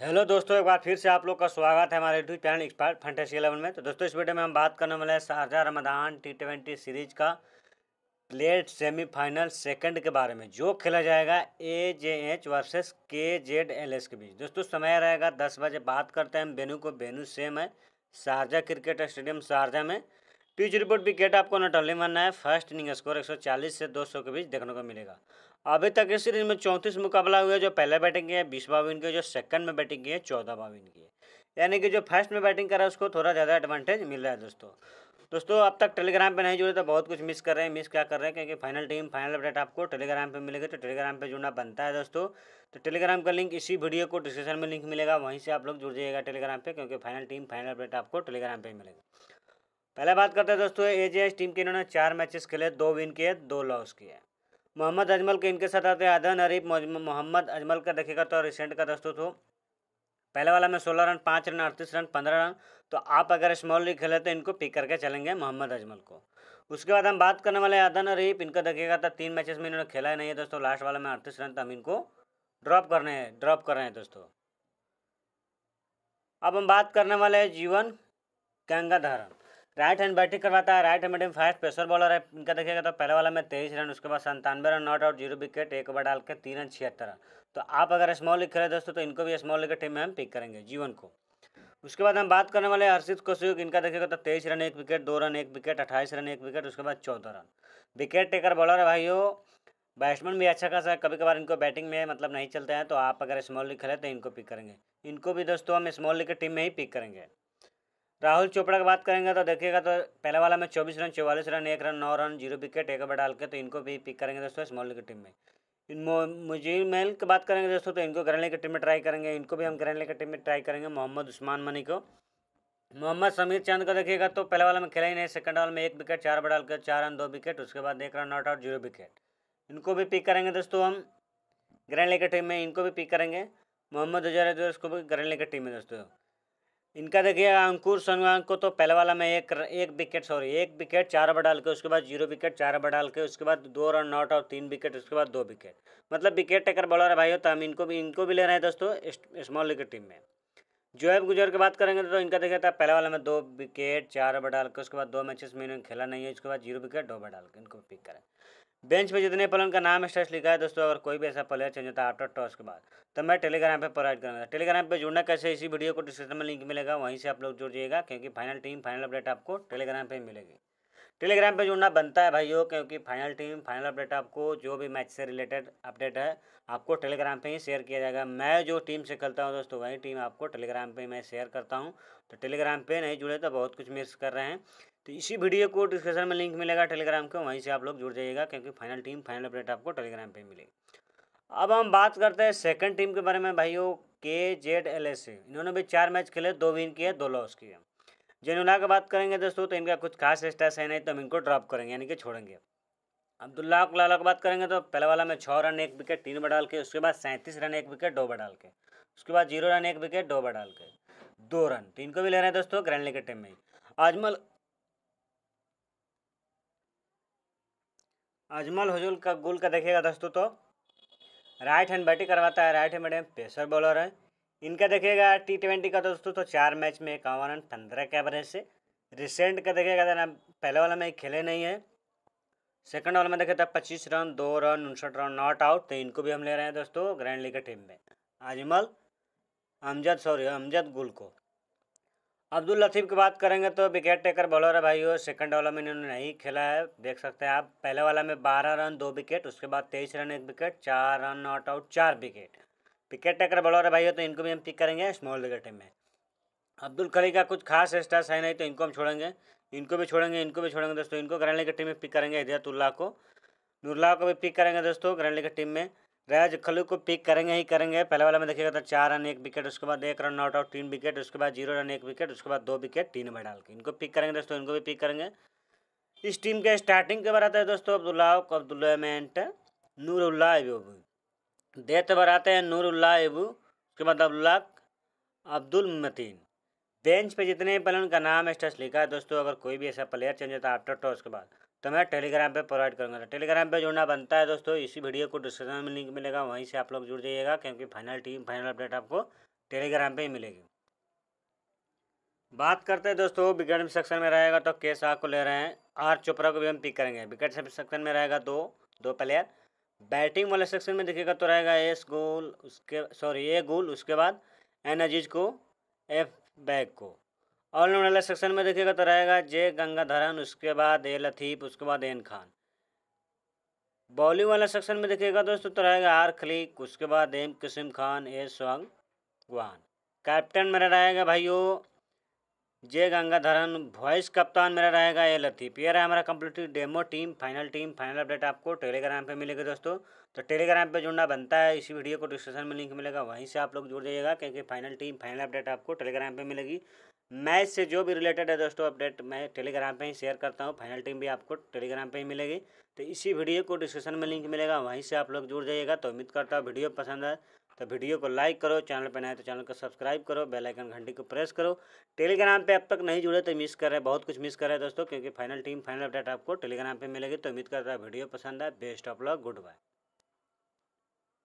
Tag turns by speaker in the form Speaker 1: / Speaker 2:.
Speaker 1: hello दोस्तों एक बार फिर से आप लोग का स्वागत है हमारे YouTube channel expert fantasy eleven में तो दोस्तों इस वीडियो में हम बात करने वाले हैं Sharjah Ramadan T twenty series का प्लेट सेमीफाइनल सेकंड के बारे में जो खेला जाएगा A J H versus K Z L S के बीच दोस्तों समय रहेगा दस बजे बात करते हैं हम बेनू को बेनू सेम है शारजा क्रिकेट स्टेडियम शारजा में पिच रिपोर्ट विकेट आपको नटली मानना है फर्स्ट इनिंग स्कोर 140 से 200 के बीच देखने को मिलेगा अभी तक इस सीरीज में चौंतीस मुकाबला हुआ है जो पहले बैटिंग की है बीस बावन इनकी जो सेकंड में बैटिंग की है चौदह बावन की है यानी कि जो फर्स्ट में बैटिंग कर रहा है उसको थोड़ा ज़्यादा एडवांटेज मिल रहा है दोस्तों दोस्तों अब तक टेलीग्राम पे नहीं जुड़े तो बहुत कुछ मिस कर रहे हैं मिस क्या कर रहे हैं क्योंकि फाइनल टीम फाइनल अपडेट आपको टेलीग्राम पे मिलेगी तो टेलीग्राम पे जुड़ना बनता है दोस्तों तो टेलीग्राम का लिंक इसी वीडियो को डिस्क्रिप्शन में लिंक मिलेगा वहीं से आप लोग जुड़ जाइएगा टेलीग्राम पर क्योंकि फाइनल टीम फाइनल अपडेट आपको टेलीग्राम पर मिलेगा पहले बात करते हैं दोस्तों जे टीम के इन्होंने चार मैचेस खेले दो विन किए दो लॉस किए मोहम्मद अजमल के इनके साथ आते हैं आदन अरीफ मोहम्मद अजमल का देखिएगा तो रिसेंट का दोस्तों तो पहले वाला में सोलह रन पाँच रन अड़तीस रन पंद्रह रन तो आप अगर स्मॉल लीग खेले तो इनको पिक करके चलेंगे मोहम्मद अजमल को उसके बाद हम बात करने वाले आदन अरीफ इनका देखिएगा तो तीन मैचेस में इन्होंने खेला ही नहीं है दोस्तों लास्ट वाला में अड़तीस रन तो हम इनको ड्रॉप करने हैं ड्रॉप कर रहे हैं दोस्तों अब हम बात करने वाले हैं जीवन गंगाधारण राइट हैंड बैटिंग करवाता है right hand batting fast pressure bowler है इनका देखिएगा तो पहले वाला में तेईस रन उसके बाद संतानवे run not out zero wicket एक ओवर डाल के तीन रन छिहत्तर रन तो आप अगर स्मॉल लिख रहे दोस्तों तो इनको भी स्मॉल लेकर टीम में हम पिक करेंगे जीवन को उसके बाद हम बात करने वाले हर्षित कौशिक इनका देखिएगा तो तेईस रन एक विकेट दो रन एक विकेट अट्ठाईस रन एक विकेट उसके बाद चौदह रन विकेट टेकर बॉलर है भाई बैट्समैन भी अच्छा खासा है कभी कभार इनको बैटिंग में मतलब नहीं चलते हैं तो आप अगर स्मॉल लिख रहे तो इनको पिक करेंगे इनको भी दोस्तों हम स्मॉल की टीम में ही पिक करेंगे राहुल चोपड़ा की बात करेंगे तो देखिएगा तो पहले वाला में चौबीस रन चौवालीस रन एक रन नौ रन जीरो विकेट एक ओवर डाल के तो इनको भी पिक करेंगे दोस्तों स्मॉल लीग की टीम में मुजीब मेल की बात करेंगे दोस्तों तो इनको ग्रैंड लीग की टीम में ट्राई करेंगे इनको भी हम ग्रैंड लीग की टीम में ट्राई करेंगे मोहम्मद उस्मान मनी को मोहम्मद समीर चंद को देखिएगा तो पहले वाला में खेला ही नहीं सेकंड वाला में एक विकेट चार डाल के चार रन दो विकेट उसके बाद एक run not out zero wicket इनको भी पिक करेंगे दोस्तों हम ग्रैंड लीग की टीम में इनको भी पिक करेंगे मोहम्मद उजर को भी ग्रैंड लीग की टीम में दोस्तों इनका देखिएगा अंकुर सनवान को तो पहले वाला में एक एक विकेट सॉरी एक विकेट चार ओवर डाल के उसके बाद जीरो विकेट चार ओवर डाल के उसके बाद दो रन नॉट और तीन विकेट उसके बाद दो विकेट मतलब विकेट टेकर बॉलर है हो तो हम इनको भी इनको भी ले रहे हैं दोस्तों स्मॉल लीग टीम में जोएब गुजर की बात करेंगे तो इनका देखिए था तो पहले वाला में दो विकेट चार ओवर डाल के उसके बाद दो मैचेस में इन्होंने खेला नहीं है उसके बाद जीरो विकेट दो ओवर डाल के इनको पिक करें बेंच पे जितने पलन का नाम स्टेटस लिखा है दोस्तों अगर कोई भी ऐसा प्लेयर चेंज होता है आफ्टर टॉस के बाद तो मैं टेलीग्राम पे प्रोवाइड करूँगा टेलीग्राम पे जुड़ना कैसे इसी वीडियो को डिस्क्रिप्शन में लिंक मिलेगा वहीं से आप लोग जुड़ जाइएगा क्योंकि फाइनल टीम फाइनल अपडेट आपको टेलीग्राम पर मिलेगी टेलीग्राम पर जुड़ना बनता है भाई क्योंकि फाइनल टीम फाइनल अपडेट आपको जो भी मैच से रिलेटेड अपडेट है आपको टेलीग्राम पर ही शेयर किया जाएगा मैं जो टीम से खेलता हूँ दोस्तों वही टीम आपको टेलीग्राम पर मैं शेयर करता हूँ तो टेलीग्राम पे नहीं जुड़े तो बहुत कुछ मिस कर रहे हैं तो इसी वीडियो को डिस्क्रिप्शन में लिंक मिलेगा टेलीग्राम के वहीं से आप लोग जुड़ जाइएगा क्योंकि फाइनल टीम फाइनल अपडेट आपको टेलीग्राम पे मिलेगी अब हम बात करते हैं सेकंड टीम के बारे में भाइयों के जेड एल एस इन्होंने भी चार मैच खेले दो विन किए दो लॉस किए जेनुला की बात करेंगे दोस्तों तो इनका कुछ खास स्टेस है नहीं तो हम इनको ड्रॉप करेंगे यानी कि छोड़ेंगे अब्दुल्ला लाला की बात करेंगे तो पहले वाला में छः रन एक विकेट तीन बार डाल के उसके बाद सैंतीस रन एक विकेट दो बार डाल के उसके बाद जीरो रन एक विकेट दो बार डाल के दो रन तो इनको भी ले रहे हैं दोस्तों ग्रैंड लीग के टीम में अजमल अजमल हजूल का गोल का देखिएगा दोस्तों तो राइट हैंड बैटिंग करवाता है right hand batting pacer bowler है इनका देखिएगा टी ट्वेंटी का दोस्तों तो चार मैच में इक्यावन रन पंद्रह के एवरेज से रिसेंट का देखिएगा तो ना पहले वाला में खेले नहीं है सेकंड वाला में देखे तो पच्चीस रन दो रन उनसठ रन नॉट आउट तो इनको भी हम ले रहे हैं दोस्तों ग्रैंड लीग टीम में अजमल अमजद सॉरी अमजद गुल को अब्दुल लतीफ़ की बात करेंगे तो विकेट टेकर बॉलर है हो सेकंड ओवर में इन्होंने नहीं खेला है देख सकते हैं आप पहले वाला में बारह रन दो विकेट उसके बाद तेईस रन एक विकेट चार रन नॉट आउट चार विकेट विकेट टेकर बॉलर है हो तो इनको भी हम पिक करेंगे स्मॉल विकेट टीम में अब्दुल खली का कुछ खास स्टार्स है नहीं तो इनको हम छोड़ेंगे इनको भी छोड़ेंगे इनको भी छोड़ेंगे दोस्तों इनको ग्रैंड लीग टीम में पिक करेंगे हिदयतुल्लाह को नूरला को भी पिक करेंगे दोस्तों ग्रैंड लीग टीम में रैज खलू को पिक करेंगे ही करेंगे पहले वाला में देखिएगा तो चार रन एक विकेट उसके बाद एक रन नॉट आउट तीन विकेट उसके बाद जीरो रन एक विकेट उसके बाद दो विकेट तीन में डाल के इनको पिक करेंगे दोस्तों इनको भी पिक करेंगे इस टीम के स्टार्टिंग के बार आता है दोस्तों अब्दुल्ला अब्दुल्लामेंट नूरुल्ला एबू डेथ पर आते हैं नूरुल्ला एबू उसके बाद अब्दुल्ला अब्दुल मतीन बेंच पे जितने प्लेयर उनका नाम है स्टेस लिखा है दोस्तों अगर कोई भी ऐसा प्लेयर चेंज होता है आफ्टर टॉस के बाद तो मैं टेलीग्राम पे प्रोवाइड करूँगा टेलीग्राम पे जुड़ना बनता है दोस्तों इसी वीडियो को डिस्क्रिप्शन में लिंक मिलेगा वहीं से आप लोग जुड़ जाइएगा क्योंकि फाइनल टीम फाइनल अपडेट आपको टेलीग्राम पे ही मिलेगी बात करते हैं दोस्तों विकेट सेक्शन में रहेगा तो के शाह को ले रहे हैं आर चोपड़ा को भी हम पिक करेंगे विकेट सेक्शन में रहेगा दो दो प्लेयर बैटिंग वाले सेक्शन में दिखेगा तो रहेगा एस गोल उसके सॉरी ए गोल उसके बाद एन अजीज को एफ बैग को ऑल नोन वाला सेक्शन में देखिएगा तो रहेगा जे गंगाधरन उसके बाद ए लतीफ़ उसके बाद एन खान बॉलिंग वाला सेक्शन में देखिएगा दोस्तों तो रहेगा आर खलीक उसके बाद एम किसिम खान ए स्वांग गुहान कैप्टन मेरा रहेगा भाइयों जय गंगाधरन वॉइस कप्तान मेरा रहेगा ए लतीफ़ ये रहा हमारा complete demo team final team final update आपको टेलीग्राम पे मिलेगा दोस्तों तो टेलीग्राम पे जुड़ना बनता है इसी वीडियो को डिस्क्रिप्शन में लिंक मिलेगा वहीं से आप लोग जुड़ जाइएगा क्योंकि फाइनल टीम फाइनल अपडेट आपको टेलीग्राम पे मिलेगी मैच से जो भी रिलेटेड है दोस्तों अपडेट मैं टेलीग्राम पे ही शेयर करता हूँ फाइनल टीम भी आपको टेलीग्राम पे ही मिलेगी तो इसी वीडियो को डिस्क्रिप्शन में लिंक मिलेगा वहीं से आप लोग जुड़ जाइएगा तो उम्मीद करता हूँ वीडियो पसंद है तो वीडियो को लाइक करो चैनल पर नए तो चैनल को सब्सक्राइब करो बेलाइकन घंटी को प्रेस करो टेलीग्राम पर अब तक नहीं जुड़े तो मिस कर रहे बहुत कुछ मिस कर रहे दोस्तों क्योंकि फाइनल टीम फाइनल अपडेट आपको टेलीग्राम पर मिलेगी तो उम्मीद करता है वीडियो पसंद है best of luck good bye